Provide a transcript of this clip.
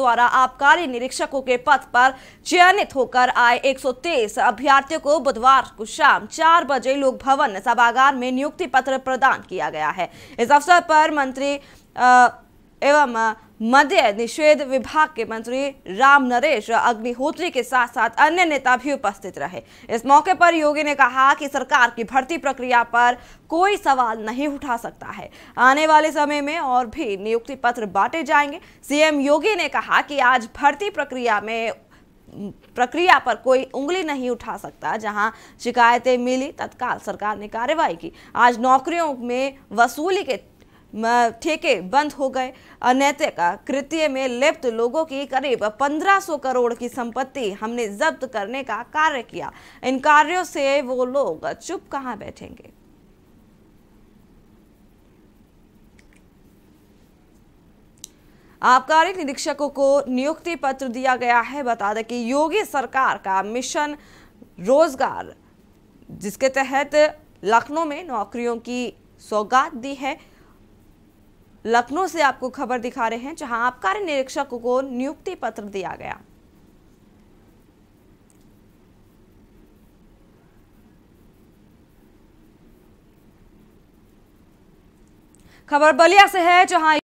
द्वारा आबकारी निरीक्षकों के पद पर चयनित होकर आए 123 अभ्यर्थियों को बुधवार को शाम चार बजे लोक भवन सभागार में नियुक्ति पत्र प्रदान किया गया है इस अवसर पर मंत्री आ, एवं मध्य निषेध विभाग के मंत्री राम नरेश अग्निहोत्री के साथ साथ अन्य नेता भी उपस्थित रहे इस मौके पर योगी ने कहा कि सरकार की भर्ती प्रक्रिया पर कोई सवाल नहीं उठा सकता है आने वाले समय में और भी नियुक्ति पत्र बांटे जाएंगे सीएम योगी ने कहा कि आज भर्ती प्रक्रिया में प्रक्रिया पर कोई उंगली नहीं उठा सकता जहां शिकायतें मिली तत्काल सरकार ने कार्रवाई की आज नौकरियों में वसूली के ठेके बंद हो गए अनैतिक कृत्य में लिप्त लोगों की करीब 1500 करोड़ की संपत्ति हमने जब्त करने का कार्य किया इन कार्यों से वो लोग चुप कहां बैठेंगे आबकारी निरीक्षकों को नियुक्ति पत्र दिया गया है बता दें कि योगी सरकार का मिशन रोजगार जिसके तहत लखनऊ में नौकरियों की सौगात दी है लखनऊ से आपको खबर दिखा रहे हैं जहां आबकारी कार्य निरीक्षक को नियुक्ति पत्र दिया गया खबर बलिया से है जहां